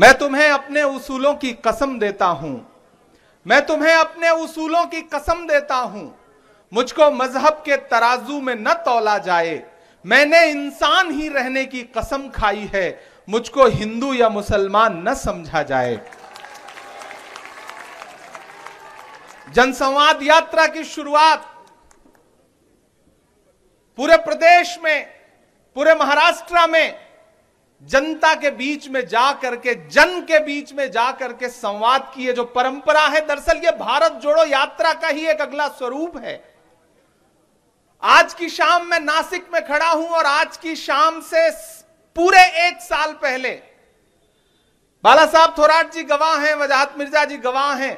मैं तुम्हें अपने उसूलों की कसम देता हूं मैं तुम्हें अपने उसूलों की कसम देता हूं मुझको मजहब के तराजू में न तोला जाए मैंने इंसान ही रहने की कसम खाई है मुझको हिंदू या मुसलमान न समझा जाए जनसंवाद यात्रा की शुरुआत पूरे प्रदेश में पूरे महाराष्ट्र में जनता के बीच में जा करके जन के बीच में जा करके संवाद की जो परंपरा है दरअसल ये भारत जोड़ो यात्रा का ही एक अगला स्वरूप है आज की शाम मैं नासिक में खड़ा हूं और आज की शाम से पूरे एक साल पहले बाला साहब थोराट जी गवाह हैं वजाहत मिर्जा जी गवाह हैं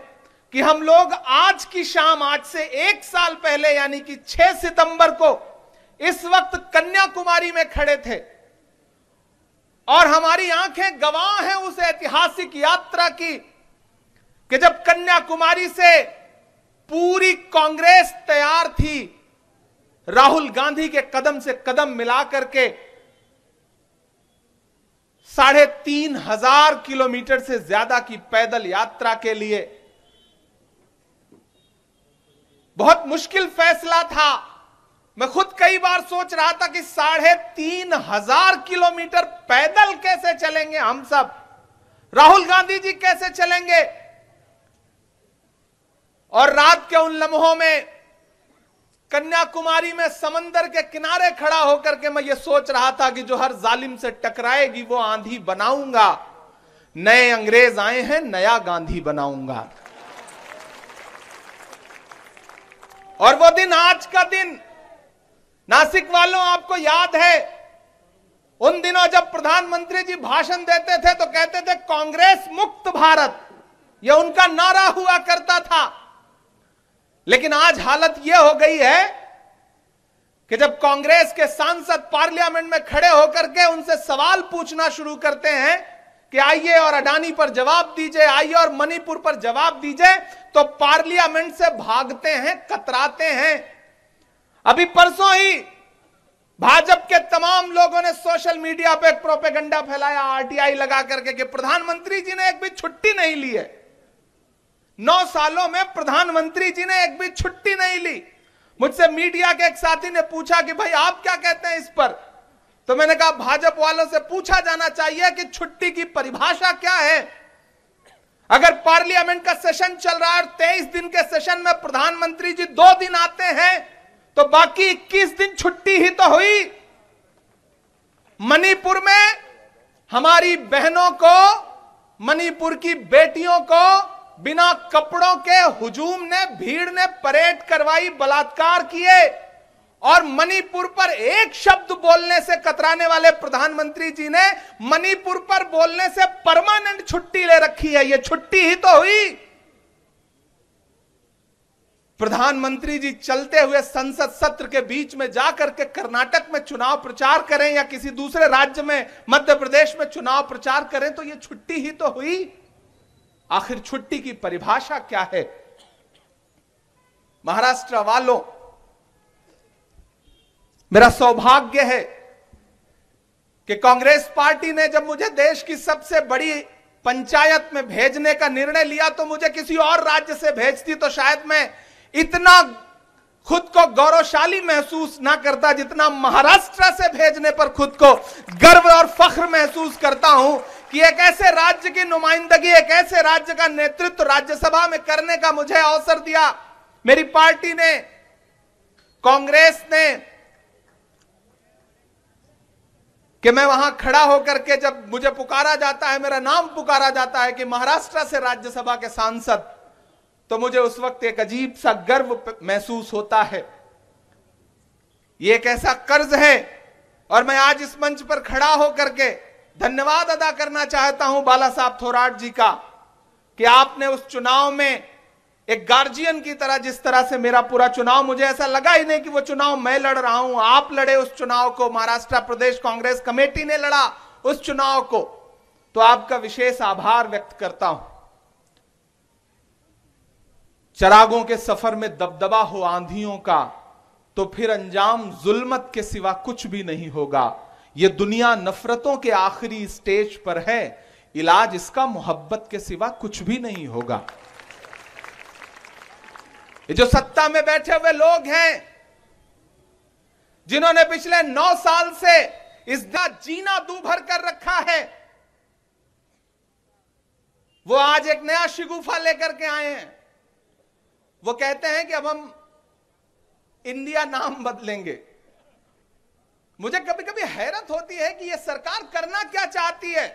कि हम लोग आज की शाम आज से एक साल पहले यानी कि 6 सितंबर को इस वक्त कन्याकुमारी में खड़े थे और हमारी आंखें गवाह हैं उस ऐतिहासिक यात्रा की कि जब कन्याकुमारी से पूरी कांग्रेस तैयार थी राहुल गांधी के कदम से कदम मिला करके साढ़े तीन हजार किलोमीटर से ज्यादा की पैदल यात्रा के लिए बहुत मुश्किल फैसला था मैं खुद कई बार सोच रहा था कि साढ़े तीन हजार किलोमीटर पैदल कैसे चलेंगे हम सब राहुल गांधी जी कैसे चलेंगे और रात के उन लम्हों में कन्याकुमारी में समंदर के किनारे खड़ा होकर के मैं ये सोच रहा था कि जो हर जालिम से टकराएगी वो आंधी बनाऊंगा नए अंग्रेज आए हैं नया गांधी बनाऊंगा और वो दिन आज का दिन नासिक वालों आपको याद है उन दिनों जब प्रधानमंत्री जी भाषण देते थे तो कहते थे कांग्रेस मुक्त भारत यह उनका नारा हुआ करता था लेकिन आज हालत यह हो गई है कि जब कांग्रेस के सांसद पार्लियामेंट में खड़े होकर के उनसे सवाल पूछना शुरू करते हैं कि आइए और अडानी पर जवाब दीजिए आइए और मणिपुर पर जवाब दीजिए तो पार्लियामेंट से भागते हैं कतराते हैं अभी परसों ही भाजपा के तमाम लोगों ने सोशल मीडिया पर एक प्रोपेगंडा फैलाया आरटीआई लगा करके कि प्रधानमंत्री जी ने एक भी छुट्टी नहीं ली है नौ सालों में प्रधानमंत्री जी ने एक भी छुट्टी नहीं ली मुझसे मीडिया के एक साथी ने पूछा कि भाई आप क्या कहते हैं इस पर तो मैंने कहा भाजपा वालों से पूछा जाना चाहिए कि छुट्टी की परिभाषा क्या है अगर पार्लियामेंट का सेशन चल रहा है और तेईस दिन के सेशन में प्रधानमंत्री जी दो दिन आते हैं तो बाकी 21 दिन छुट्टी ही तो हुई मणिपुर में हमारी बहनों को मणिपुर की बेटियों को बिना कपड़ों के हुजूम ने भीड़ ने परेड करवाई बलात्कार किए और मणिपुर पर एक शब्द बोलने से कतराने वाले प्रधानमंत्री जी ने मणिपुर पर बोलने से परमानेंट छुट्टी ले रखी है ये छुट्टी ही तो हुई प्रधानमंत्री जी चलते हुए संसद सत्र के बीच में जाकर के कर्नाटक में चुनाव प्रचार करें या किसी दूसरे राज्य में मध्य प्रदेश में चुनाव प्रचार करें तो यह छुट्टी ही तो हुई आखिर छुट्टी की परिभाषा क्या है महाराष्ट्र वालों मेरा सौभाग्य है कि कांग्रेस पार्टी ने जब मुझे देश की सबसे बड़ी पंचायत में भेजने का निर्णय लिया तो मुझे किसी और राज्य से भेजती तो शायद मैं इतना खुद को गौरवशाली महसूस ना करता जितना महाराष्ट्र से भेजने पर खुद को गर्व और फख्र महसूस करता हूं कि एक ऐसे राज्य की नुमाइंदगी एक ऐसे राज्य का नेतृत्व राज्यसभा में करने का मुझे अवसर दिया मेरी पार्टी ने कांग्रेस ने कि मैं वहां खड़ा होकर के जब मुझे पुकारा जाता है मेरा नाम पुकारा जाता है कि महाराष्ट्र से राज्यसभा के सांसद तो मुझे उस वक्त एक अजीब सा गर्व महसूस होता है यह एक ऐसा कर्ज है और मैं आज इस मंच पर खड़ा होकर के धन्यवाद अदा करना चाहता हूं बाला साहब थोराट जी का कि आपने उस चुनाव में एक गार्जियन की तरह जिस तरह से मेरा पूरा चुनाव मुझे ऐसा लगा ही नहीं कि वो चुनाव मैं लड़ रहा हूं आप लड़े उस चुनाव को महाराष्ट्र प्रदेश कांग्रेस कमेटी ने लड़ा उस चुनाव को तो आपका विशेष आभार व्यक्त करता हूं चरागों के सफर में दबदबा हो आंधियों का तो फिर अंजाम जुल्मत के सिवा कुछ भी नहीं होगा ये दुनिया नफरतों के आखिरी स्टेज पर है इलाज इसका मोहब्बत के सिवा कुछ भी नहीं होगा ये जो सत्ता में बैठे हुए लोग हैं जिन्होंने पिछले नौ साल से इस जीना दूभर कर रखा है वो आज एक नया शिगुफा लेकर के आए हैं वो कहते हैं कि अब हम इंडिया नाम बदलेंगे मुझे कभी कभी हैरत होती है कि ये सरकार करना क्या चाहती है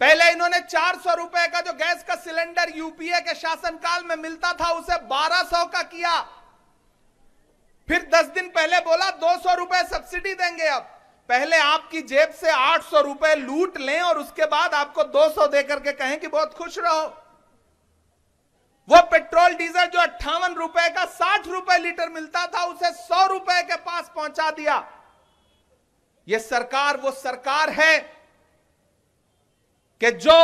पहले इन्होंने चार सौ रुपए का जो गैस का सिलेंडर यूपीए के शासनकाल में मिलता था उसे बारह सौ का किया फिर दस दिन पहले बोला दो सौ रुपए सब्सिडी देंगे अब पहले आपकी जेब से आठ सौ रुपए लूट लें और उसके बाद आपको दो सौ देकर के कहें कि बहुत खुश रहो वो पेट्रोल डीजल जो अट्ठावन रुपए का साठ रुपए लीटर मिलता था उसे सौ रुपए के पास पहुंचा दिया ये सरकार वो सरकार है कि जो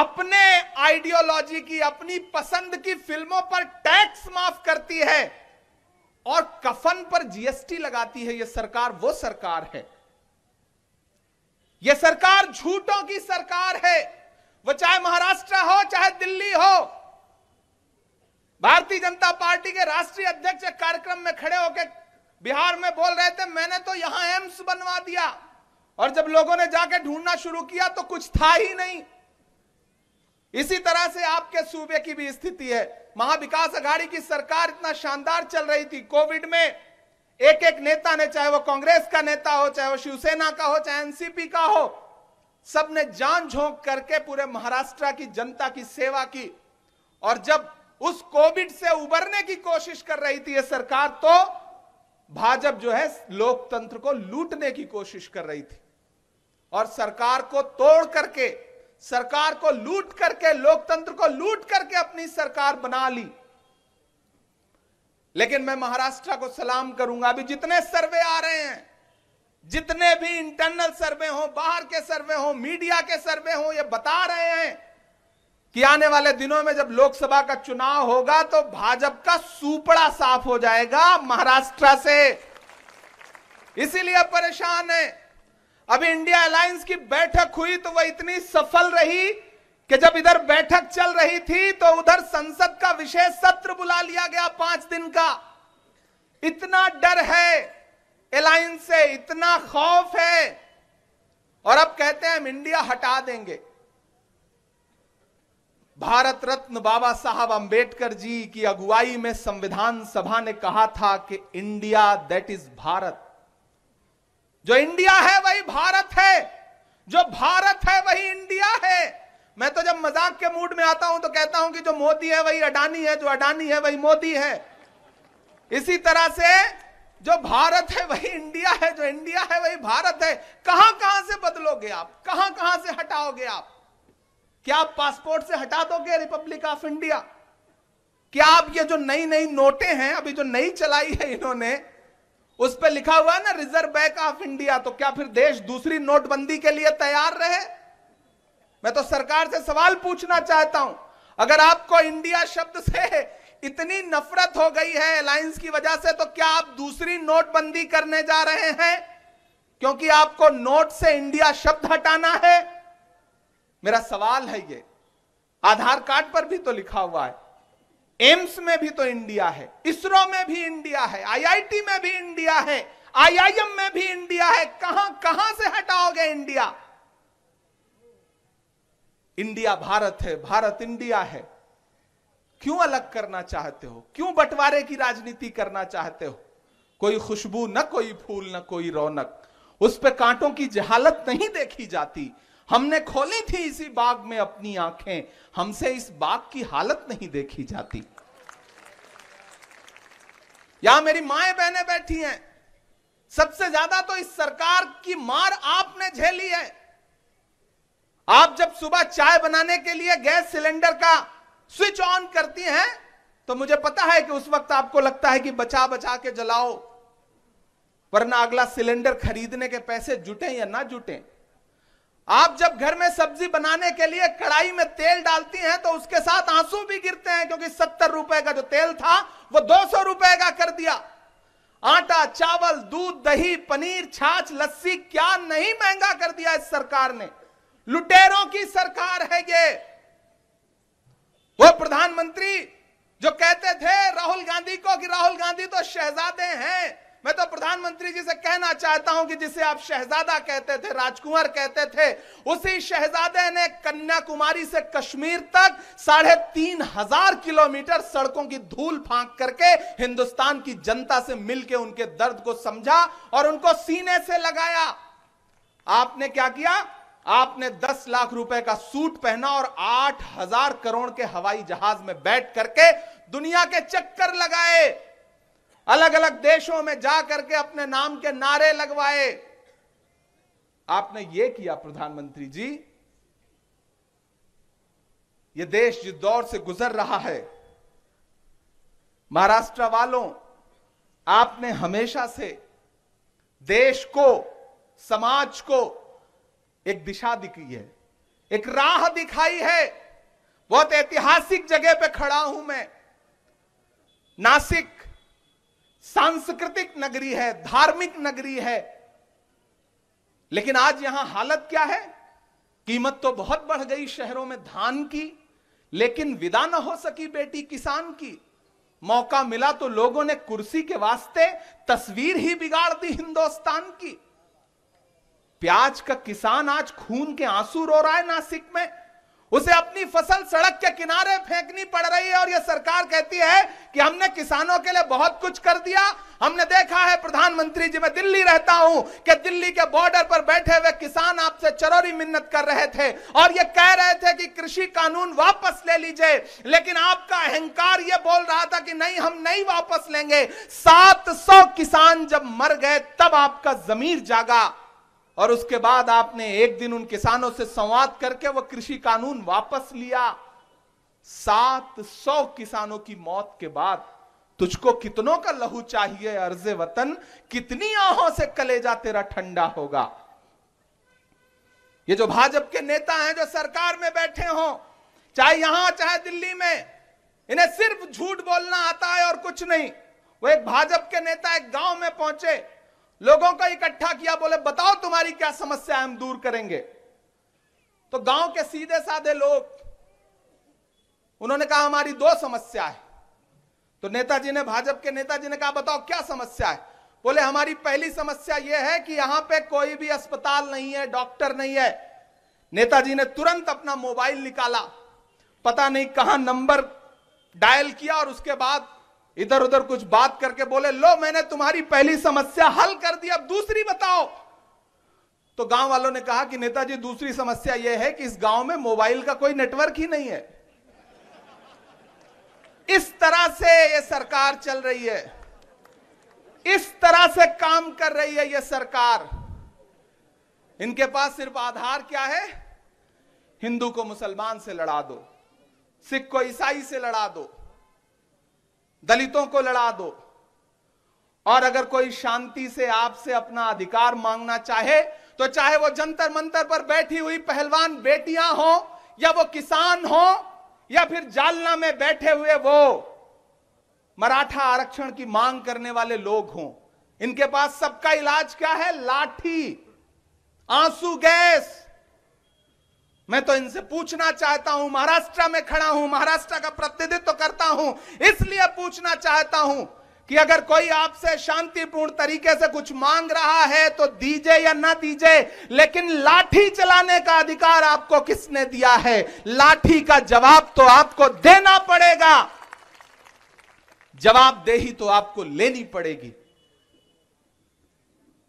अपने आइडियोलॉजी की अपनी पसंद की फिल्मों पर टैक्स माफ करती है और कफन पर जीएसटी लगाती है यह सरकार वो सरकार है यह सरकार झूठों की सरकार है वो चाहे महाराष्ट्र हो चाहे दिल्ली हो भारतीय जनता पार्टी के राष्ट्रीय अध्यक्ष कार्यक्रम में खड़े होकर बिहार में बोल रहे थे मैंने तो यहां एम्स बनवा दिया और जब लोगों ने जाके ढूंढना शुरू किया तो कुछ था ही नहीं इसी तरह से आपके सूबे की भी स्थिति है महाविकास अघाड़ी की सरकार इतना शानदार चल रही थी कोविड में एक एक नेता ने चाहे वो कांग्रेस का नेता हो चाहे वो शिवसेना का हो चाहे एनसीपी का हो सबने जान झोंक करके पूरे महाराष्ट्र की जनता की सेवा की और जब उस कोविड से उबरने की कोशिश कर रही थी ये सरकार तो भाजपा जो है लोकतंत्र को लूटने की कोशिश कर रही थी और सरकार को तोड़ करके सरकार को लूट करके लोकतंत्र को लूट करके अपनी सरकार बना ली लेकिन मैं महाराष्ट्र को सलाम करूंगा अभी जितने सर्वे आ रहे हैं जितने भी इंटरनल सर्वे हो बाहर के सर्वे हो मीडिया के सर्वे हो ये बता रहे हैं कि आने वाले दिनों में जब लोकसभा का चुनाव होगा तो भाजपा का सुपड़ा साफ हो जाएगा महाराष्ट्र से इसीलिए परेशान है अभी इंडिया अलायंस की बैठक हुई तो वह इतनी सफल रही कि जब इधर बैठक चल रही थी तो उधर संसद का विशेष सत्र बुला लिया गया पांच दिन का इतना डर है एलायंस से इतना खौफ है और अब कहते हैं हम इंडिया हटा देंगे भारत रत्न बाबा साहब अंबेडकर जी की अगुवाई में संविधान सभा ने कहा था कि इंडिया दैट इज भारत जो इंडिया है वही भारत है जो भारत है वही इंडिया है मैं तो जब मजाक के मूड में आता हूं तो कहता हूं कि जो मोदी है वही अडानी है जो अडानी है वही मोदी है इसी तरह से जो भारत है वही इंडिया है जो इंडिया है वही भारत है कहां कहां से बदलोगे आप कहां कहां से हटाओगे आप क्या आप पासपोर्ट से हटा दोगे रिपब्लिक ऑफ इंडिया क्या आप ये जो नई नई नोटे हैं अभी जो नई चलाई है इन्होंने उस पर लिखा हुआ है ना रिजर्व बैंक ऑफ इंडिया तो क्या फिर देश दूसरी नोटबंदी के लिए तैयार रहे मैं तो सरकार से सवाल पूछना चाहता हूं अगर आपको इंडिया शब्द से इतनी नफरत हो गई है अलायंस की वजह से तो क्या आप दूसरी नोटबंदी करने जा रहे हैं क्योंकि आपको नोट से इंडिया शब्द हटाना है मेरा सवाल है ये आधार कार्ड पर भी तो लिखा हुआ है एम्स में भी तो इंडिया है इसरो में भी इंडिया है आईआईटी में भी इंडिया है आईआईएम में भी इंडिया है कहां कहां से हटाओगे इंडिया इंडिया भारत है भारत इंडिया है क्यों अलग करना चाहते हो क्यों बंटवारे की राजनीति करना चाहते हो कोई खुशबू न कोई फूल न कोई रौनक उस पर कांटों की जहालत नहीं देखी जाती हमने खोली थी इसी बाग में अपनी आंखें हमसे इस बाग की हालत नहीं देखी जाती यहां मेरी माए बहने बैठी हैं सबसे ज्यादा तो इस सरकार की मार आपने झेली है आप जब सुबह चाय बनाने के लिए गैस सिलेंडर का स्विच ऑन करती हैं तो मुझे पता है कि उस वक्त आपको लगता है कि बचा बचा के जलाओ वरना अगला सिलेंडर खरीदने के पैसे जुटे या ना जुटे आप जब घर में सब्जी बनाने के लिए कढ़ाई में तेल डालती हैं तो उसके साथ आंसू भी गिरते हैं क्योंकि सत्तर रुपए का जो तेल था वो दो सौ रुपए का कर दिया आटा चावल दूध दही पनीर छाछ लस्सी क्या नहीं महंगा कर दिया इस सरकार ने लुटेरों की सरकार है ये वो प्रधानमंत्री जो कहते थे राहुल गांधी को कि राहुल गांधी तो शहजादे हैं मैं तो प्रधानमंत्री जी से कहना चाहता हूं कि जिसे आप शहजादा कहते थे राजकुमार कहते थे उसी शहजादे ने कन्याकुमारी से कश्मीर तक साढ़े तीन हजार किलोमीटर सड़कों की धूल फांक करके हिंदुस्तान की जनता से मिलकर उनके दर्द को समझा और उनको सीने से लगाया आपने क्या किया आपने 10 लाख रुपए का सूट पहना और 8000 करोड़ के हवाई जहाज में बैठ करके दुनिया के चक्कर लगाए अलग अलग देशों में जा करके अपने नाम के नारे लगवाए आपने यह किया प्रधानमंत्री जी ये देश जिस दौर से गुजर रहा है महाराष्ट्र वालों आपने हमेशा से देश को समाज को एक दिशा दिखी है एक राह दिखाई है बहुत ऐतिहासिक जगह पे खड़ा हूं मैं नासिक सांस्कृतिक नगरी है धार्मिक नगरी है लेकिन आज यहां हालत क्या है कीमत तो बहुत बढ़ गई शहरों में धान की लेकिन विदा न हो सकी बेटी किसान की मौका मिला तो लोगों ने कुर्सी के वास्ते तस्वीर ही बिगाड़ दी हिंदुस्तान की प्याज का किसान आज खून के आंसू रो रहा है नासिक में उसे अपनी फसल सड़क के किनारे फेंकनी पड़ रही है और यह सरकार कहती है कि हमने किसानों के लिए बहुत कुछ कर दिया हमने देखा है प्रधानमंत्री जी मैं दिल्ली रहता हूं कि दिल्ली के बॉर्डर पर बैठे हुए किसान आपसे चरोरी मिन्नत कर रहे थे और ये कह रहे थे कि कृषि कानून वापस ले लीजिए लेकिन आपका अहंकार ये बोल रहा था कि नहीं हम नहीं वापस लेंगे 700 किसान जब मर गए तब आपका जमीर जागा और उसके बाद आपने एक दिन उन किसानों से संवाद करके वह कृषि कानून वापस लिया सात सौ किसानों की मौत के बाद तुझको कितनों का लहू चाहिए अर्ज वतन कितनी आहों से कलेजा तेरा ठंडा होगा ये जो भाजपा के नेता हैं जो सरकार में बैठे हो चाहे यहां चाहे दिल्ली में इन्हें सिर्फ झूठ बोलना आता है और कुछ नहीं वो एक भाजपा के नेता एक गांव में पहुंचे लोगों को इकट्ठा किया बोले बताओ तुम्हारी क्या समस्या हम दूर करेंगे तो गांव के सीधे साधे लोग उन्होंने कहा हमारी दो समस्या है तो नेताजी ने भाजपा के नेताजी ने कहा बताओ क्या समस्या है बोले हमारी पहली समस्या यह है कि यहां पे कोई भी अस्पताल नहीं है डॉक्टर नहीं है नेताजी ने तुरंत अपना मोबाइल निकाला पता नहीं कहां नंबर डायल किया और उसके बाद इधर उधर कुछ बात करके बोले लो मैंने तुम्हारी पहली समस्या हल कर दी अब दूसरी बताओ तो गांव वालों ने कहा कि नेताजी दूसरी समस्या यह है कि इस गांव में मोबाइल का कोई नेटवर्क ही नहीं है इस तरह से ये सरकार चल रही है इस तरह से काम कर रही है ये सरकार इनके पास सिर्फ आधार क्या है हिंदू को मुसलमान से लड़ा दो सिख को ईसाई से लड़ा दो दलितों को लड़ा दो और अगर कोई शांति से आपसे अपना अधिकार मांगना चाहे तो चाहे वो जंतर मंतर पर बैठी हुई पहलवान बेटियां हो या वो किसान हो या फिर जालना में बैठे हुए वो मराठा आरक्षण की मांग करने वाले लोग हों इनके पास सबका इलाज क्या है लाठी आंसू गैस मैं तो इनसे पूछना चाहता हूं महाराष्ट्र में खड़ा हूं महाराष्ट्र का प्रतिनिधित्व तो करता हूं इसलिए पूछना चाहता हूं कि अगर कोई आपसे शांतिपूर्ण तरीके से कुछ मांग रहा है तो दीजिए या ना दीजिए लेकिन लाठी चलाने का अधिकार आपको किसने दिया है लाठी का जवाब तो आपको देना पड़ेगा जवाबदेही तो आपको लेनी पड़ेगी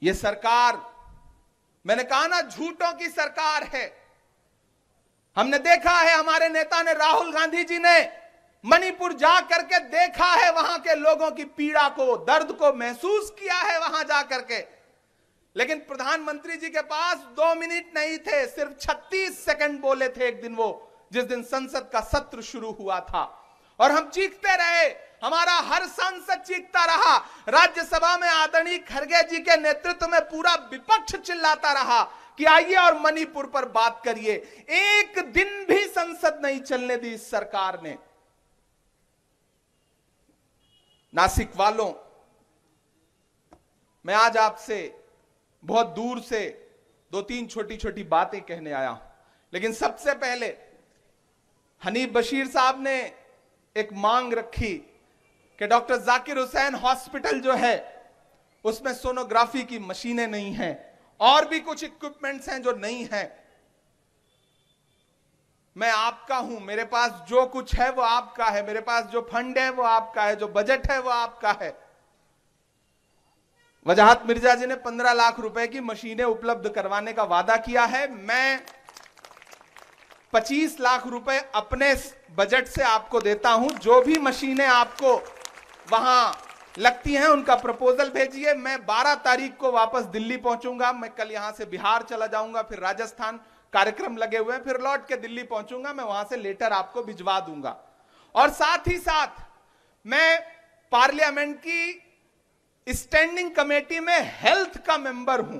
ये सरकार मैंने कहा ना झूठों की सरकार है हमने देखा है हमारे नेता ने राहुल गांधी जी ने मणिपुर जा करके देखा है वहां के लोगों की पीड़ा को दर्द को महसूस किया है वहां जा करके लेकिन प्रधानमंत्री जी के पास दो मिनट नहीं थे सिर्फ 36 सेकंड बोले थे एक दिन वो जिस दिन संसद का सत्र शुरू हुआ था और हम चीखते रहे हमारा हर सांसद चीखता रहा राज्यसभा में आदरणीय खड़गे जी के नेतृत्व में पूरा विपक्ष चिल्लाता रहा कि आइए और मणिपुर पर बात करिए एक दिन भी संसद नहीं चलने दी इस सरकार ने नासिक वालों मैं आज आपसे बहुत दूर से दो तीन छोटी छोटी बातें कहने आया हूं लेकिन सबसे पहले हनीफ बशीर साहब ने एक मांग रखी कि डॉक्टर जाकिर हुसैन हॉस्पिटल जो है उसमें सोनोग्राफी की मशीनें नहीं हैं और भी कुछ इक्विपमेंट्स हैं जो नहीं है मैं आपका हूं मेरे पास जो कुछ है वो आपका है मेरे पास जो फंड है वो आपका है जो बजट है वो आपका है वजाहत मिर्जा जी ने पंद्रह लाख रुपए की मशीनें उपलब्ध करवाने का वादा किया है मैं पच्चीस लाख रुपए अपने बजट से आपको देता हूं जो भी मशीनें आपको वहां लगती हैं उनका प्रपोजल भेजिए मैं 12 तारीख को वापस दिल्ली पहुंचूंगा मैं कल यहां से बिहार चला जाऊंगा फिर राजस्थान कार्यक्रम लगे हुए हैं फिर लौट के दिल्ली पहुंचूंगा मैं वहां से लेटर आपको भिजवा दूंगा और साथ ही साथ मैं पार्लियामेंट की स्टैंडिंग कमेटी में हेल्थ का मेंबर हूं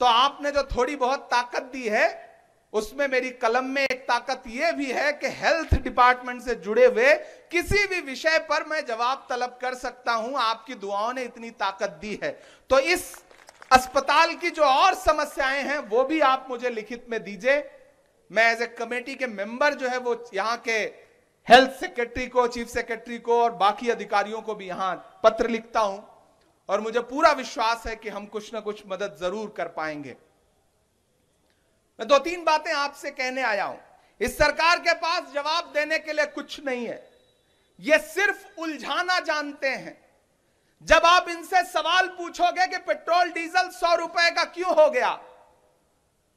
तो आपने जो थोड़ी बहुत ताकत दी है उसमें मेरी कलम में एक ताकत यह भी है कि हेल्थ डिपार्टमेंट से जुड़े हुए किसी भी विषय पर मैं जवाब तलब कर सकता हूं आपकी दुआओं ने इतनी ताकत दी है तो इस अस्पताल की जो और समस्याएं हैं वो भी आप मुझे लिखित में दीजिए मैं एज ए कमेटी के मेंबर जो है वो यहाँ के हेल्थ सेक्रेटरी को चीफ सेक्रेटरी को और बाकी अधिकारियों को भी यहाँ पत्र लिखता हूं और मुझे पूरा विश्वास है कि हम कुछ ना कुछ मदद जरूर कर पाएंगे मैं दो तीन बातें आपसे कहने आया हूं इस सरकार के पास जवाब देने के लिए कुछ नहीं है ये सिर्फ उलझाना जानते हैं जब आप इनसे सवाल पूछोगे कि पेट्रोल डीजल सौ रुपए का क्यों हो गया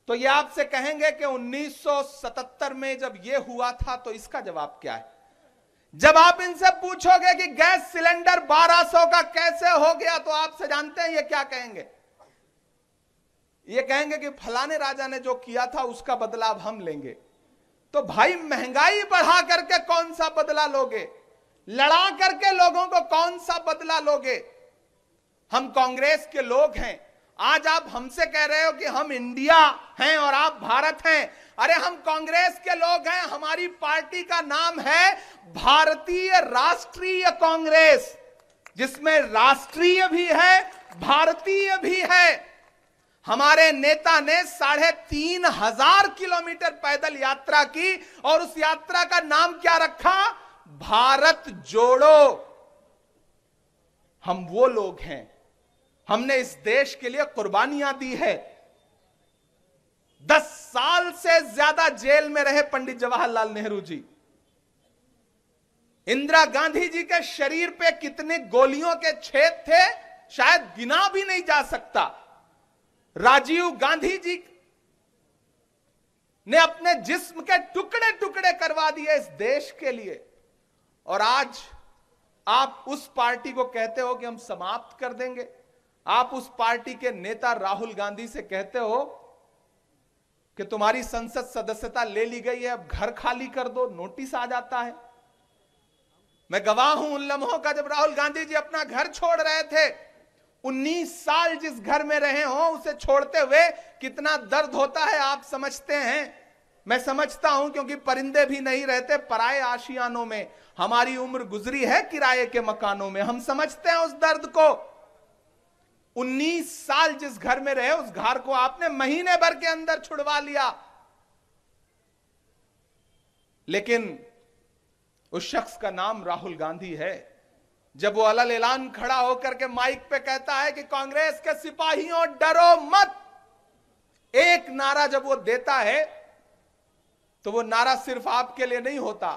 तो ये आपसे कहेंगे कि 1977 में जब यह हुआ था तो इसका जवाब क्या है जब आप इनसे पूछोगे कि गैस सिलेंडर 1200 का कैसे हो गया तो आपसे जानते हैं ये क्या कहेंगे ये कहेंगे कि फलाने राजा ने जो किया था उसका बदलाव हम लेंगे तो भाई महंगाई बढ़ा करके कौन सा बदला लोगे लड़ा करके लोगों को कौन सा बदला लोगे हम कांग्रेस के लोग हैं आज आप हमसे कह रहे हो कि हम इंडिया हैं और आप भारत हैं अरे हम कांग्रेस के लोग हैं हमारी पार्टी का नाम है भारतीय राष्ट्रीय कांग्रेस जिसमें राष्ट्रीय भी है भारतीय भी है हमारे नेता ने साढ़े तीन हजार किलोमीटर पैदल यात्रा की और उस यात्रा का नाम क्या रखा भारत जोड़ो हम वो लोग हैं हमने इस देश के लिए कुर्बानियां दी है दस साल से ज्यादा जेल में रहे पंडित जवाहरलाल नेहरू जी इंदिरा गांधी जी के शरीर पे कितने गोलियों के छेद थे शायद गिना भी नहीं जा सकता राजीव गांधी जी ने अपने जिस्म के टुकड़े टुकड़े करवा दिए इस देश के लिए और आज आप उस पार्टी को कहते हो कि हम समाप्त कर देंगे आप उस पार्टी के नेता राहुल गांधी से कहते हो कि तुम्हारी संसद सदस्यता ले ली गई है अब घर खाली कर दो नोटिस आ जाता है मैं गवाह हूं उन लम्हों का जब राहुल गांधी जी अपना घर छोड़ रहे थे 19 साल जिस घर में रहे हो उसे छोड़ते हुए कितना दर्द होता है आप समझते हैं मैं समझता हूं क्योंकि परिंदे भी नहीं रहते पराए आशियानों में हमारी उम्र गुजरी है किराए के मकानों में हम समझते हैं उस दर्द को 19 साल जिस घर में रहे उस घर को आपने महीने भर के अंदर छुड़वा लिया लेकिन उस शख्स का नाम राहुल गांधी है जब वो अलल ऐलान खड़ा होकर के माइक पे कहता है कि कांग्रेस के सिपाहियों डरो मत एक नारा जब वो देता है तो वो नारा सिर्फ आपके लिए नहीं होता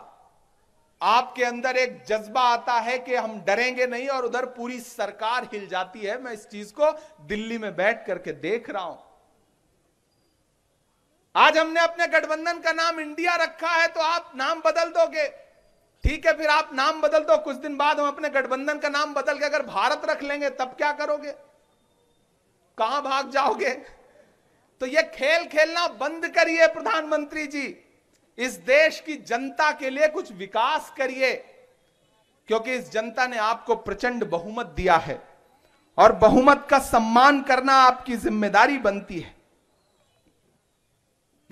आपके अंदर एक जज्बा आता है कि हम डरेंगे नहीं और उधर पूरी सरकार हिल जाती है मैं इस चीज को दिल्ली में बैठ करके देख रहा हूं आज हमने अपने गठबंधन का नाम इंडिया रखा है तो आप नाम बदल दोगे ठीक है फिर आप नाम बदल दो कुछ दिन बाद हम अपने गठबंधन का नाम बदल के अगर भारत रख लेंगे तब क्या करोगे कहां भाग जाओगे तो यह खेल खेलना बंद करिए प्रधानमंत्री जी इस देश की जनता के लिए कुछ विकास करिए क्योंकि इस जनता ने आपको प्रचंड बहुमत दिया है और बहुमत का सम्मान करना आपकी जिम्मेदारी बनती है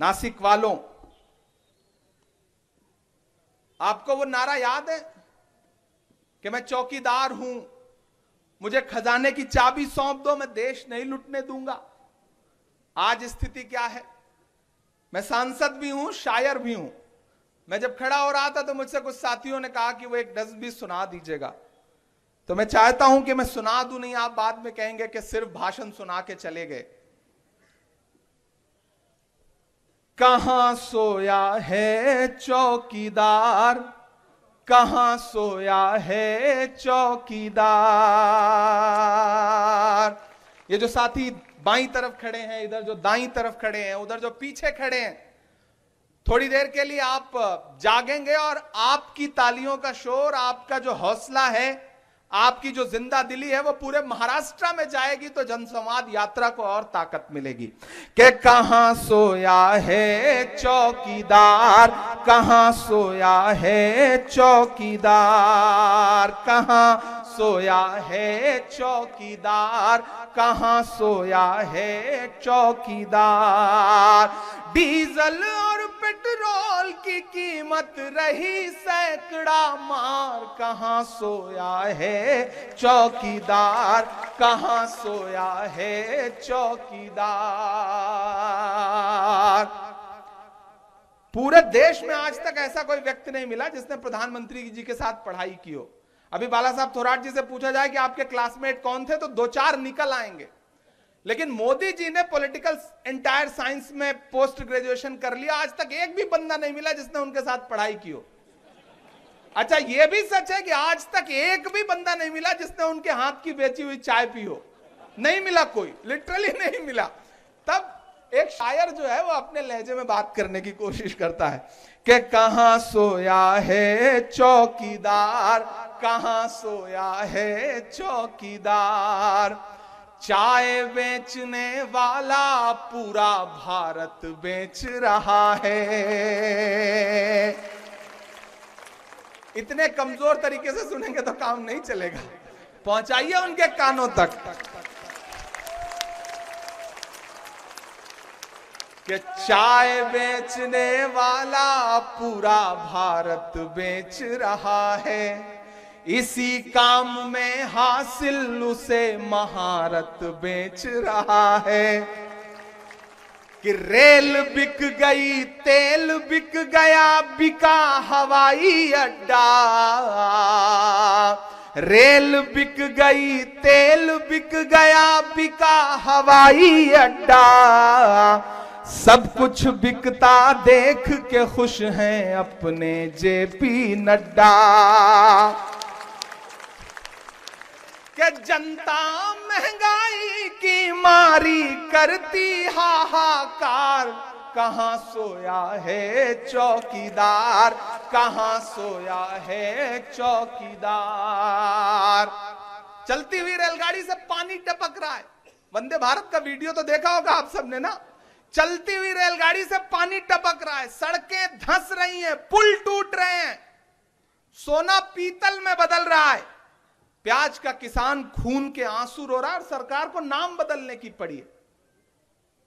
नासिक वालों आपको वो नारा याद है कि मैं चौकीदार हूं मुझे खजाने की चाबी सौंप दो मैं देश नहीं लुटने दूंगा आज स्थिति क्या है मैं सांसद भी हूं शायर भी हूं मैं जब खड़ा हो रहा था तो मुझसे कुछ साथियों ने कहा कि वो एक नज्म भी सुना दीजिएगा तो मैं चाहता हूं कि मैं सुना दू नहीं आप बाद में कहेंगे कि सिर्फ भाषण सुना के चले गए कहा सोया है चौकीदार कहा सोया है चौकीदार ये जो साथी बाई तरफ खड़े हैं इधर जो दाई तरफ खड़े हैं उधर जो पीछे खड़े हैं थोड़ी देर के लिए आप जागेंगे और आपकी तालियों का शोर आपका जो हौसला है आपकी जो जिंदा दिली है वो पूरे महाराष्ट्र में जाएगी तो जनसंवाद यात्रा को और ताकत मिलेगी के कहा सोया है चौकीदार कहा सोया है चौकीदार कहा सोया है चौकीदार कहाँ सोया है चौकीदार डीजल और पेट्रोल की कीमत रही सैकड़ा मार कहाँ सोया है चौकीदार कहाँ सोया है चौकीदार पूरे देश में आज तक ऐसा कोई व्यक्ति नहीं मिला जिसने प्रधानमंत्री जी के साथ पढ़ाई की हो अभी बाला साहब थोराट जी से पूछा जाए कि आपके क्लासमेट कौन थे तो दो चार निकल आएंगे लेकिन मोदी जी ने पॉलिटिकल एंटायर साइंस में पोस्ट ग्रेजुएशन कर लिया आज तक एक भी बंदा नहीं मिला जिसने उनके साथ पढ़ाई की हो अच्छा यह भी सच है कि आज तक एक भी बंदा नहीं मिला जिसने उनके हाथ की बेची हुई चाय पी हो नहीं मिला कोई लिटरली नहीं मिला तब एक शायर जो है वो अपने लहजे में बात करने की कोशिश करता है कि कहा सोया है चौकीदार कहा सोया है चौकीदार चाय बेचने वाला पूरा भारत बेच रहा है इतने कमजोर तरीके से सुनेंगे तो काम नहीं चलेगा पहुंचाइए उनके कानों तक कि चाय बेचने वाला पूरा भारत बेच रहा है इसी काम में हासिल उसे महारत बेच रहा है कि रेल बिक गई तेल बिक गया बिका हवाई अड्डा रेल बिक गई तेल बिक गया बिका हवाई अड्डा सब कुछ बिकता देख के खुश हैं अपने जेपी नड्डा के जनता महंगाई की मारी करती हाहाकार कहा सोया है चौकीदार कहा सोया है चौकीदार चलती हुई रेलगाड़ी से पानी टपक रहा है वंदे भारत का वीडियो तो देखा होगा आप सबने ना चलती हुई रेलगाड़ी से पानी टपक रहा है सड़कें धंस रही हैं पुल टूट रहे हैं सोना पीतल में बदल रहा है प्याज का किसान खून के आंसू रो रहा है और सरकार को नाम बदलने की पड़ी है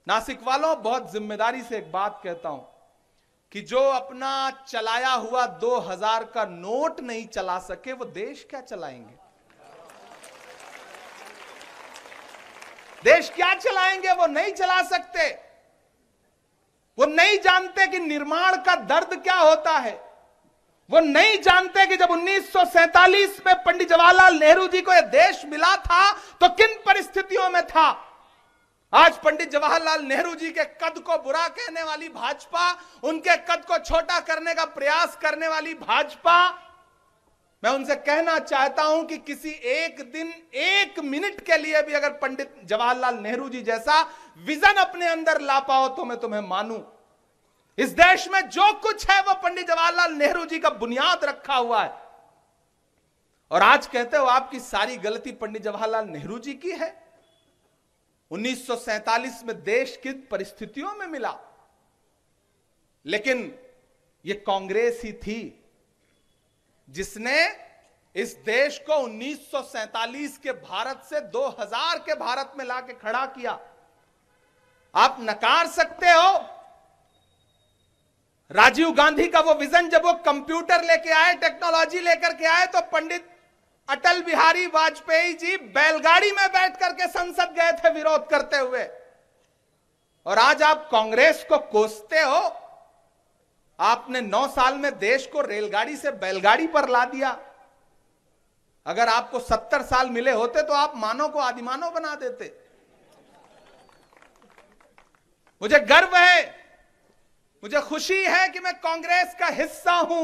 नासिक वालों बहुत जिम्मेदारी से एक बात कहता हूं कि जो अपना चलाया हुआ 2000 का नोट नहीं चला सके वो देश क्या चलाएंगे देश क्या चलाएंगे वो नहीं चला सकते वो नहीं जानते कि निर्माण का दर्द क्या होता है वो नहीं जानते कि जब 1947 में पंडित जवाहरलाल नेहरू जी को यह देश मिला था तो किन परिस्थितियों में था आज पंडित जवाहरलाल नेहरू जी के कद को बुरा कहने वाली भाजपा उनके कद को छोटा करने का प्रयास करने वाली भाजपा मैं उनसे कहना चाहता हूं कि किसी एक दिन एक मिनट के लिए भी अगर पंडित जवाहरलाल नेहरू जी जैसा विजन अपने अंदर ला पाओ तो मैं तुम्हें मानूं इस देश में जो कुछ है वो पंडित जवाहरलाल नेहरू जी का बुनियाद रखा हुआ है और आज कहते हो आपकी सारी गलती पंडित जवाहरलाल नेहरू जी की है 1947 में देश किन परिस्थितियों में मिला लेकिन ये कांग्रेस ही थी जिसने इस देश को 1947 के भारत से 2000 के भारत में लाके खड़ा किया आप नकार सकते हो राजीव गांधी का वो विजन जब वो कंप्यूटर लेके आए टेक्नोलॉजी लेकर के आए तो पंडित अटल बिहारी वाजपेयी जी बैलगाड़ी में बैठ करके संसद गए थे विरोध करते हुए और आज आप कांग्रेस को कोसते हो आपने नौ साल में देश को रेलगाड़ी से बैलगाड़ी पर ला दिया अगर आपको सत्तर साल मिले होते तो आप मानो को आदिमानव बना देते मुझे गर्व है मुझे खुशी है कि मैं कांग्रेस का हिस्सा हूं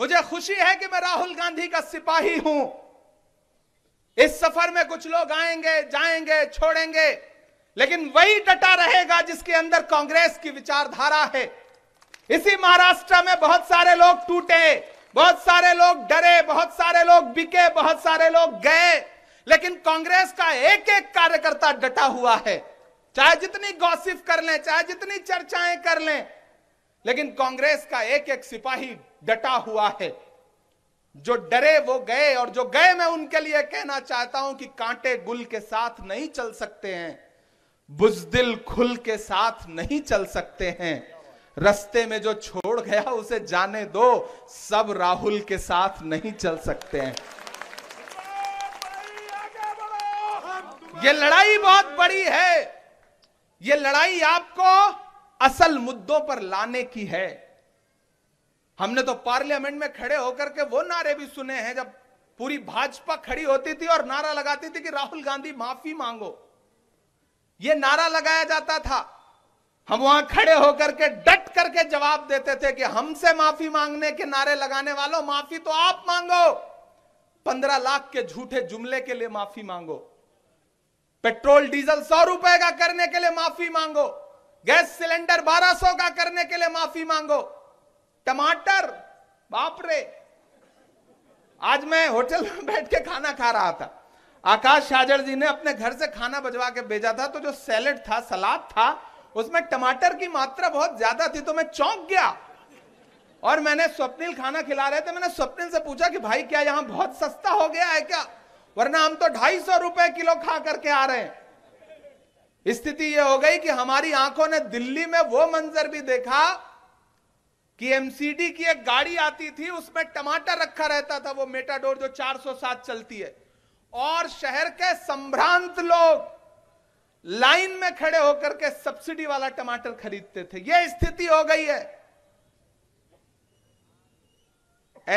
मुझे खुशी है कि मैं राहुल गांधी का सिपाही हूं इस सफर में कुछ लोग आएंगे जाएंगे छोड़ेंगे लेकिन वही डटा रहेगा जिसके अंदर कांग्रेस की विचारधारा है इसी महाराष्ट्र में बहुत सारे लोग टूटे बहुत सारे लोग डरे बहुत सारे लोग बिके बहुत सारे लोग गए लेकिन कांग्रेस का एक एक कार्यकर्ता डटा हुआ है चाहे जितनी गॉसिप कर लें चाहे जितनी चर्चाएं कर लें लेकिन कांग्रेस का एक एक सिपाही डटा हुआ है जो डरे वो गए और जो गए मैं उनके लिए कहना चाहता हूं कि कांटे गुल के साथ नहीं चल सकते हैं बुजदिल खुल के साथ नहीं चल सकते हैं रस्ते में जो छोड़ गया उसे जाने दो सब राहुल के साथ नहीं चल सकते हैं ये लड़ाई बहुत बड़ी है यह लड़ाई आपको असल मुद्दों पर लाने की है हमने तो पार्लियामेंट में खड़े होकर के वो नारे भी सुने हैं जब पूरी भाजपा खड़ी होती थी और नारा लगाती थी कि राहुल गांधी माफी मांगो ये नारा लगाया जाता था हम वहां खड़े होकर के डट करके जवाब देते थे कि हमसे माफी मांगने के नारे लगाने वालों माफी तो आप मांगो पंद्रह लाख के झूठे जुमले के लिए माफी मांगो पेट्रोल डीजल सौ रुपए का करने के लिए माफी मांगो गैस सिलेंडर 1200 का करने के लिए माफी मांगो टमाटर बाप रे आज मैं होटल में बैठ के खाना खा रहा था आकाश शाजर जी ने अपने घर से खाना बजवा के भेजा था तो जो सैलेड था सलाद था उसमें टमाटर की मात्रा बहुत ज्यादा थी तो मैं चौंक गया और मैंने स्वप्निल खाना खिला रहे थे मैंने स्वप्निल से पूछा कि भाई क्या यहां बहुत सस्ता हो गया है क्या वरना हम तो ढाई सौ रुपए किलो खा करके आ रहे हैं स्थिति यह हो गई कि हमारी आंखों ने दिल्ली में वो मंजर भी देखा कि एमसीडी की एक गाड़ी आती थी उसमें टमाटर रखा रहता था वो मेटाडोर जो 407 चलती है और शहर के संभ्रांत लोग लाइन में खड़े होकर के सब्सिडी वाला टमाटर खरीदते थे यह स्थिति हो गई है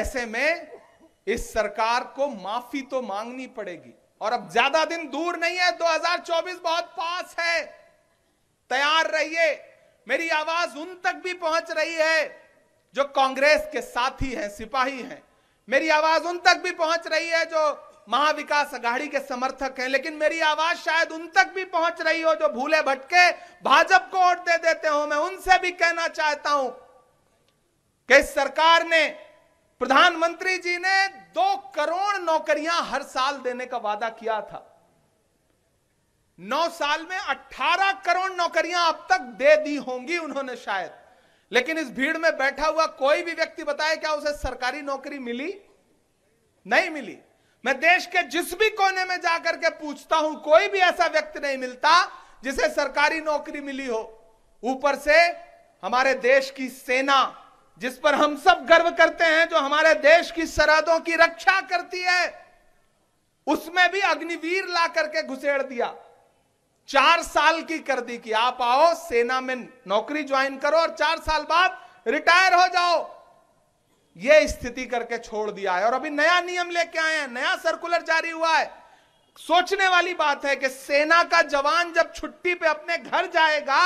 ऐसे में इस सरकार को माफी तो मांगनी पड़ेगी और अब ज्यादा दिन दूर नहीं है 2024 बहुत पास है तैयार रहिए मेरी आवाज उन तक भी पहुंच रही है जो कांग्रेस के साथी हैं सिपाही हैं मेरी आवाज उन तक भी पहुंच रही है जो महाविकास अघाड़ी के समर्थक हैं लेकिन मेरी आवाज शायद उन तक भी पहुंच रही हो जो भूले भटके भाजपा को वोट दे देते हो मैं उनसे भी कहना चाहता हूं कि सरकार ने प्रधानमंत्री जी ने दो करोड़ नौकरियां हर साल देने का वादा किया था नौ साल में अठारह करोड़ नौकरियां अब तक दे दी होंगी उन्होंने शायद लेकिन इस भीड़ में बैठा हुआ कोई भी व्यक्ति बताए क्या उसे सरकारी नौकरी मिली नहीं मिली मैं देश के जिस भी कोने में जाकर के पूछता हूं कोई भी ऐसा व्यक्ति नहीं मिलता जिसे सरकारी नौकरी मिली हो ऊपर से हमारे देश की सेना जिस पर हम सब गर्व करते हैं जो हमारे देश की सरहदों की रक्षा करती है उसमें भी अग्निवीर ला करके घुसेड़ दिया चार साल की कर दी कि आप आओ सेना में नौकरी ज्वाइन करो और चार साल बाद रिटायर हो जाओ यह स्थिति करके छोड़ दिया है और अभी नया नियम लेके आए हैं नया सर्कुलर जारी हुआ है सोचने वाली बात है कि सेना का जवान जब छुट्टी पे अपने घर जाएगा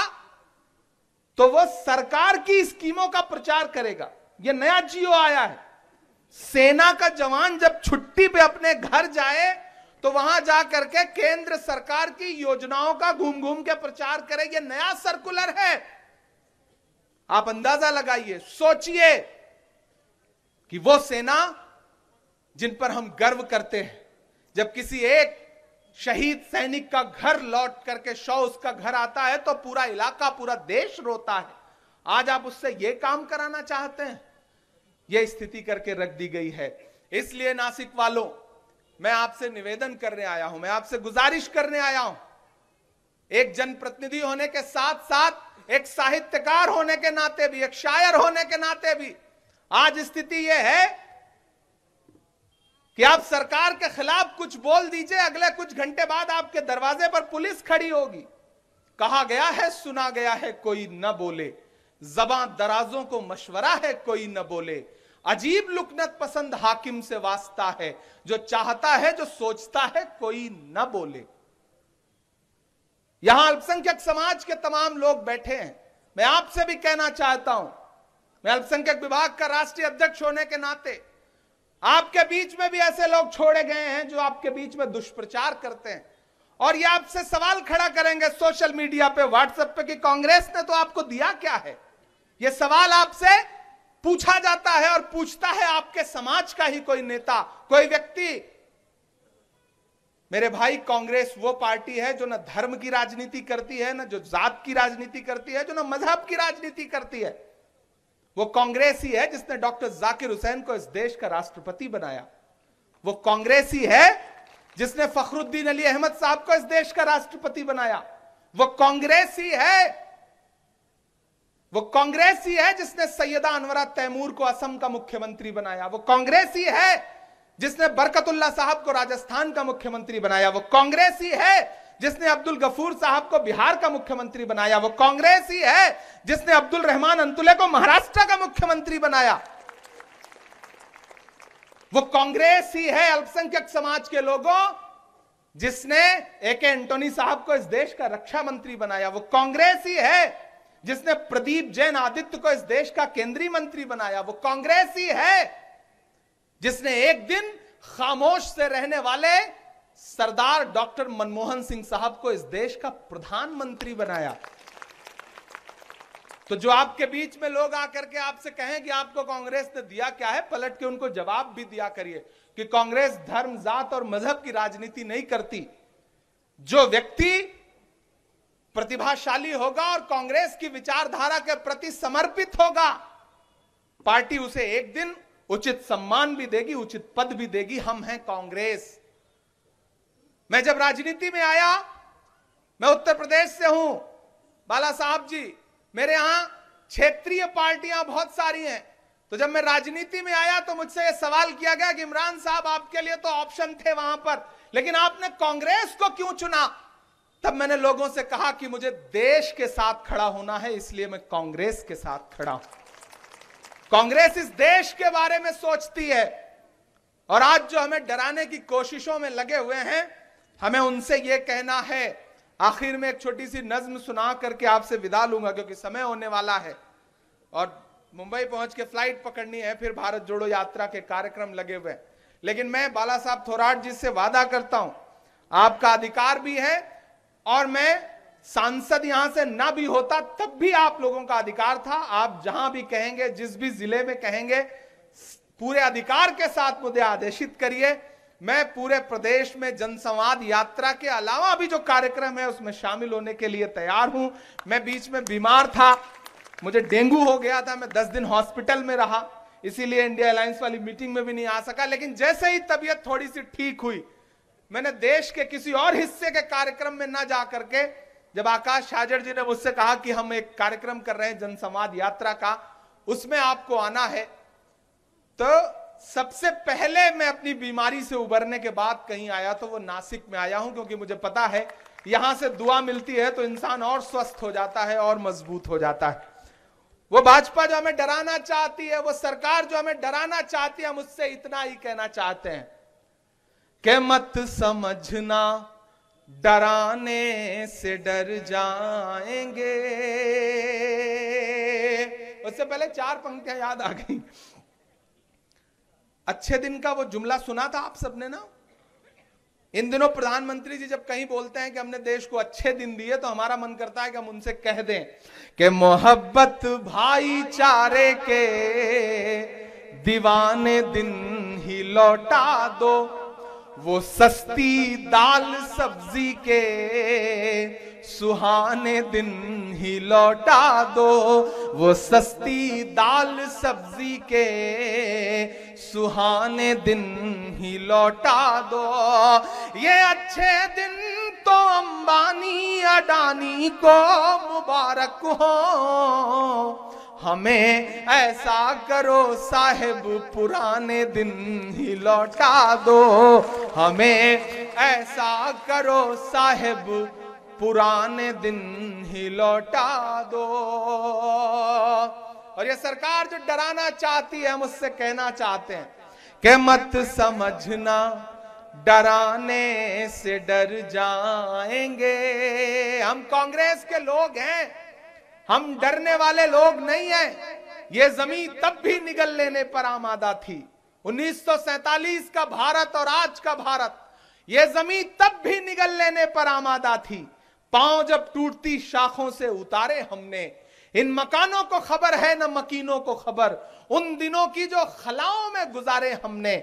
तो वह सरकार की स्कीमों का प्रचार करेगा यह नया जियो आया है सेना का जवान जब छुट्टी पे अपने घर जाए तो वहां जाकर के केंद्र सरकार की योजनाओं का घूम घूम के प्रचार करे यह नया सर्कुलर है आप अंदाजा लगाइए सोचिए कि वो सेना जिन पर हम गर्व करते हैं जब किसी एक शहीद सैनिक का घर लौट करके शव उसका घर आता है तो पूरा इलाका पूरा देश रोता है आज आप उससे यह काम कराना चाहते हैं यह स्थिति करके रख दी गई है इसलिए नासिक वालों मैं आपसे निवेदन करने आया हूं मैं आपसे गुजारिश करने आया हूं एक जनप्रतिनिधि होने के साथ साथ एक साहित्यकार होने के नाते भी एक शायर होने के नाते भी आज स्थिति यह है कि आप सरकार के खिलाफ कुछ बोल दीजिए अगले कुछ घंटे बाद आपके दरवाजे पर पुलिस खड़ी होगी कहा गया है सुना गया है कोई न बोले जबां दराजों को मशवरा है कोई न बोले अजीब लुकनत पसंद हाकिम से वास्ता है जो चाहता है जो सोचता है कोई न बोले यहां अल्पसंख्यक समाज के तमाम लोग बैठे हैं मैं आपसे भी कहना चाहता हूं मैं अल्पसंख्यक विभाग का राष्ट्रीय अध्यक्ष होने के नाते आपके बीच में भी ऐसे लोग छोड़े गए हैं जो आपके बीच में दुष्प्रचार करते हैं और ये आपसे सवाल खड़ा करेंगे सोशल मीडिया पे व्हाट्सएप पे कि कांग्रेस ने तो आपको दिया क्या है ये सवाल आपसे पूछा जाता है और पूछता है आपके समाज का ही कोई नेता कोई व्यक्ति मेरे भाई कांग्रेस वो पार्टी है जो ना धर्म की राजनीति करती है ना जो जात की राजनीति करती है जो ना मजहब की राजनीति करती है वो कांग्रेस ही है जिसने डॉक्टर जाकिर हुसैन को इस देश का राष्ट्रपति बनाया वो कांग्रेस ही है जिसने फखरुद्दीन अली अहमद साहब को इस देश का राष्ट्रपति बनाया वो कांग्रेस ही है वो कांग्रेस ही है जिसने सैयदा अनवरा तैमूर को असम का मुख्यमंत्री बनाया वो कांग्रेस ही है जिसने बरकतुल्ला साहब को राजस्थान का मुख्यमंत्री बनाया वो कांग्रेस ही है जिसने अब्दुल गफूर साहब को बिहार का मुख्यमंत्री बनाया वो कांग्रेस ही है जिसने अब्दुल रहमान अंतुले को महाराष्ट्र का मुख्यमंत्री बनाया वो कांग्रेस ही है अल्पसंख्यक समाज के लोगों जिसने ए के एंटोनी साहब को इस देश का रक्षा मंत्री बनाया वो कांग्रेस ही है जिसने प्रदीप जैन आदित्य को इस देश का केंद्रीय मंत्री बनाया वो कांग्रेस ही है जिसने एक दिन खामोश से रहने वाले सरदार डॉक्टर मनमोहन सिंह साहब को इस देश का प्रधानमंत्री बनाया तो जो आपके बीच में लोग आकर के आपसे कहें कि आपको कांग्रेस ने दिया क्या है पलट के उनको जवाब भी दिया करिए कि कांग्रेस धर्म जात और मजहब की राजनीति नहीं करती जो व्यक्ति प्रतिभाशाली होगा और कांग्रेस की विचारधारा के प्रति समर्पित होगा पार्टी उसे एक दिन उचित सम्मान भी देगी उचित पद भी देगी हम हैं कांग्रेस मैं जब राजनीति में आया मैं उत्तर प्रदेश से हूं बाला साहब जी मेरे यहां क्षेत्रीय पार्टियां बहुत सारी हैं तो जब मैं राजनीति में आया तो मुझसे यह सवाल किया गया कि इमरान साहब आपके लिए तो ऑप्शन थे वहां पर लेकिन आपने कांग्रेस को क्यों चुना तब मैंने लोगों से कहा कि मुझे देश के साथ खड़ा होना है इसलिए मैं कांग्रेस के साथ खड़ा हूं कांग्रेस इस देश के बारे में सोचती है और आज जो हमें डराने की कोशिशों में लगे हुए हैं हमें उनसे यह कहना है आखिर में एक छोटी सी नज्म सुना करके आपसे विदा लूंगा क्योंकि समय होने वाला है और मुंबई पहुंच के फ्लाइट पकड़नी है फिर भारत जोड़ो यात्रा के कार्यक्रम लगे हुए लेकिन मैं बाला साहब थोराट जी से वादा करता हूं आपका अधिकार भी है और मैं सांसद यहां से ना भी होता तब भी आप लोगों का अधिकार था आप जहां भी कहेंगे जिस भी जिले में कहेंगे पूरे अधिकार के साथ मुझे आदेशित करिए मैं पूरे प्रदेश में जनसंवाद यात्रा के अलावा भी जो कार्यक्रम है उसमें शामिल होने के लिए तैयार हूं मैं बीच में बीमार था मुझे डेंगू हो गया था मैं दस दिन हॉस्पिटल में रहा इसीलिए इंडिया अलायंस वाली मीटिंग में भी नहीं आ सका लेकिन जैसे ही तबियत थोड़ी सी ठीक हुई मैंने देश के किसी और हिस्से के कार्यक्रम में ना जा करके जब आकाश शाजर जी ने मुझसे कहा कि हम एक कार्यक्रम कर रहे हैं जनसंवाद यात्रा का उसमें आपको आना है तो सबसे पहले मैं अपनी बीमारी से उबरने के बाद कहीं आया तो वो नासिक में आया हूं क्योंकि मुझे पता है यहां से दुआ मिलती है तो इंसान और स्वस्थ हो जाता है और मजबूत हो जाता है वो भाजपा जो हमें डराना चाहती है वो सरकार जो हमें डराना चाहती है हम उससे इतना ही कहना चाहते हैं के मत समझना डराने से डर जाएंगे उससे पहले चार पंक्तियां याद आ गई अच्छे दिन का वो जुमला सुना था आप सबने ना इन दिनों प्रधानमंत्री जी जब कहीं बोलते हैं कि हमने देश को अच्छे दिन दिए तो हमारा मन करता है कि हम उनसे कह दें कि मोहब्बत भाईचारे के दीवाने दिन ही लौटा दो वो सस्ती दाल सब्जी के सुहाने दिन ही लौटा दो वो सस्ती दाल सब्जी के सुहाने दिन ही लौटा दो ये अच्छे दिन तो अंबानी अडानी को मुबारक हो हमें ऐसा करो साहेब पुराने दिन ही लौटा दो हमें ऐसा करो साहेब पुराने दिन ही लौटा दो और ये सरकार जो डराना चाहती है हम उससे कहना चाहते हैं कि मत समझना डराने से डर जाएंगे हम कांग्रेस के लोग हैं हम डरने वाले लोग नहीं हैं ये जमीन तब भी निगल लेने पर आमादा थी 1947 का भारत और आज का भारत ये जमीन तब भी निगल लेने पर आमादा थी पांव जब टूटती शाखों से उतारे हमने इन मकानों को खबर है न मकीनों को खबर उन दिनों की जो खलाओं में गुजारे हमने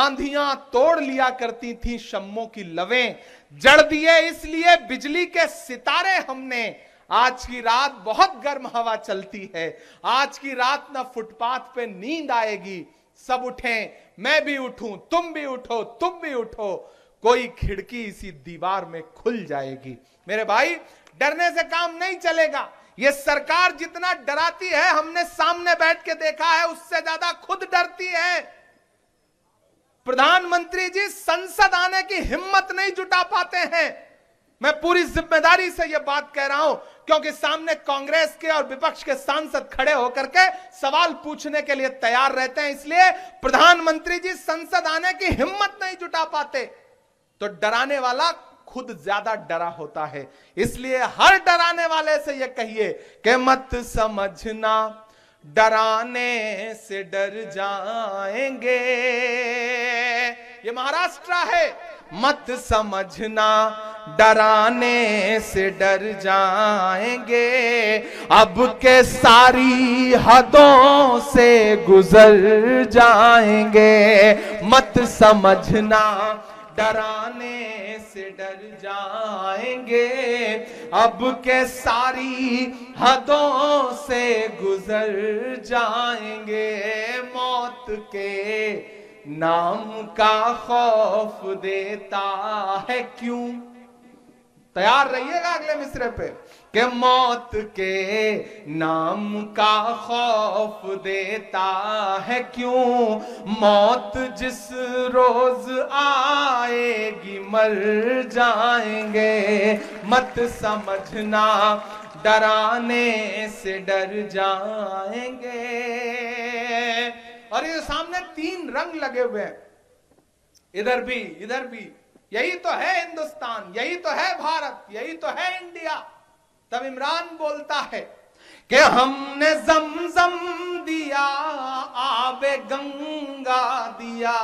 आंधियां तोड़ लिया करती थी शम्मों की लवें जड़ दिए इसलिए बिजली के सितारे हमने आज की रात बहुत गर्म हवा चलती है आज की रात ना फुटपाथ पे नींद आएगी सब उठें मैं भी उठूं तुम भी उठो तुम भी उठो कोई खिड़की इसी दीवार में खुल जाएगी मेरे भाई डरने से काम नहीं चलेगा ये सरकार जितना डराती है हमने सामने बैठ के देखा है उससे ज्यादा खुद डरती है प्रधानमंत्री जी संसद आने की हिम्मत नहीं जुटा पाते हैं मैं पूरी जिम्मेदारी से यह बात कह रहा हूं क्योंकि सामने कांग्रेस के और विपक्ष के सांसद खड़े होकर के सवाल पूछने के लिए तैयार रहते हैं इसलिए प्रधानमंत्री जी संसद आने की हिम्मत नहीं जुटा पाते तो डराने वाला खुद ज्यादा डरा होता है इसलिए हर डराने वाले से यह कहिए कि मत समझना डराने से डर जाएंगे ये महाराष्ट्र है मत समझना डराने से डर जाएंगे अब के सारी हदों से गुजर जाएंगे मत समझना डराने से डर जाएंगे अब के सारी हदों से गुजर जाएंगे मौत के नाम का खौफ देता है क्यों तैयार रहिएगा अगले मिसरे पे के मौत के नाम का खौफ देता है क्यों मौत जिस रोज आएगी मर जाएंगे मत समझना डराने से डर जाएंगे और ये सामने तीन रंग लगे हुए हैं इधर भी इधर भी यही तो है हिंदुस्तान यही तो है भारत यही तो है इंडिया तब इमरान बोलता है कि हमने जमजम दिया आबे गंगा दिया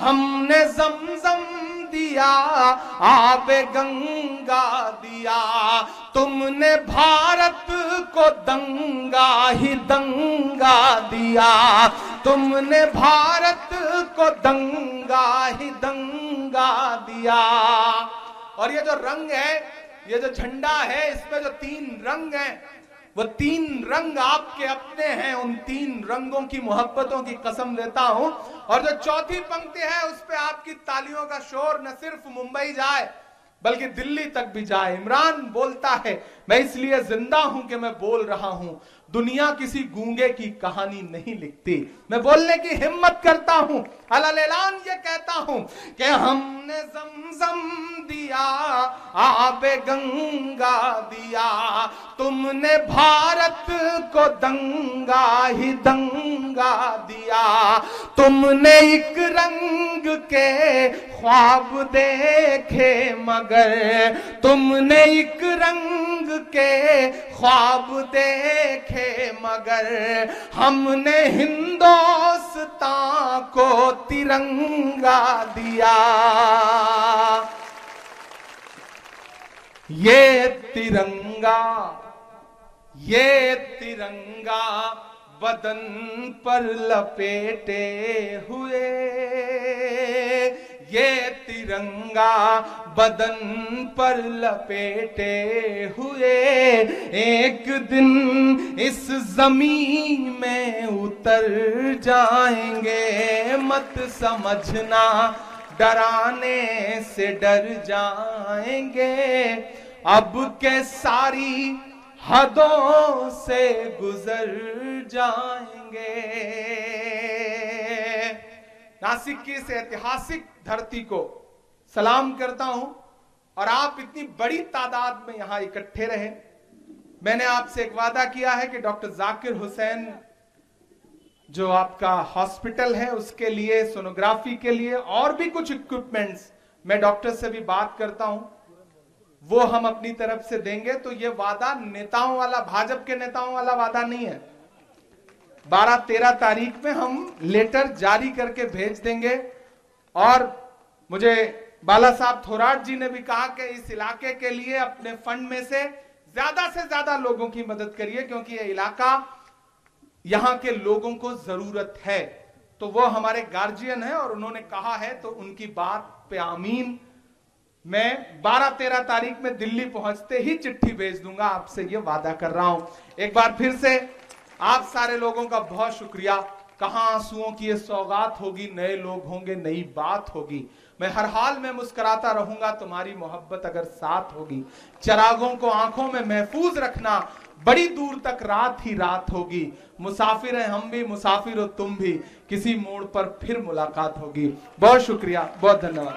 हमने जमजम दिया आबे गंगा दिया तुमने भारत को दंगा ही दंगा दिया तुमने भारत को दंगा ही दंगा दिया और ये जो रंग है ये जो झंडा है इसमें जो तीन रंग है वो तीन रंग आपके अपने हैं उन तीन रंगों की मोहब्बतों की कसम लेता हूं और जो चौथी पंक्ति है उस पर आपकी तालियों का शोर न सिर्फ मुंबई जाए बल्कि दिल्ली तक भी जाए इमरान बोलता है मैं इसलिए जिंदा हूं कि मैं बोल रहा हूं दुनिया किसी गूंगे की कहानी नहीं लिखती मैं बोलने की हिम्मत करता हूं अलान ये कहता हूं कि हमने जमजम दिया आप गंगा दिया तुमने भारत को दंगा ही दंगा दिया तुमने एक रंग के ख्वाब देखे मगर तुमने एक रंग रंग के ख्वाब देखे मगर हमने हिंदोस्ता को तिरंगा दिया ये तिरंगा ये तिरंगा बदन पर लपेटे हुए ये तिरंगा बदन पर लपेटे हुए एक दिन इस जमीन में उतर जाएंगे मत समझना डराने से डर जाएंगे अब के सारी हदों से गुजर जाएंगे नासिक की इस ऐतिहासिक धरती को सलाम करता हूं और आप इतनी बड़ी तादाद में यहां इकट्ठे रहे मैंने आपसे एक वादा किया है कि डॉक्टर जाकिर हुसैन जो आपका हॉस्पिटल है उसके लिए सोनोग्राफी के लिए और भी कुछ इक्विपमेंट्स मैं डॉक्टर से भी बात करता हूं वो हम अपनी तरफ से देंगे तो ये वादा नेताओं वाला भाजपा के नेताओं वाला वादा नहीं है बारह तेरह तारीख में हम लेटर जारी करके भेज देंगे और मुझे बाला साहब थोराट जी ने भी कहा कि इस इलाके के लिए अपने फंड में से ज्यादा से ज्यादा लोगों की मदद करिए क्योंकि ये इलाका यहां के लोगों को जरूरत है तो वो हमारे गार्जियन है और उन्होंने कहा है तो उनकी बात पे आमीन मैं 12 तेरह तारीख में दिल्ली पहुंचते ही चिट्ठी भेज दूंगा आपसे ये वादा कर रहा हूं एक बार फिर से आप सारे लोगों का बहुत शुक्रिया कहा आंसुओं की ये सौगात होगी नए लोग होंगे नई बात होगी मैं हर हाल में मुस्कुराता रहूंगा तुम्हारी मोहब्बत अगर साथ होगी चरागों को आंखों में महफूज रखना बड़ी दूर तक रात ही रात होगी मुसाफिर हैं हम भी मुसाफिर हो तुम भी किसी मोड़ पर फिर मुलाकात होगी बहुत शुक्रिया बहुत धन्यवाद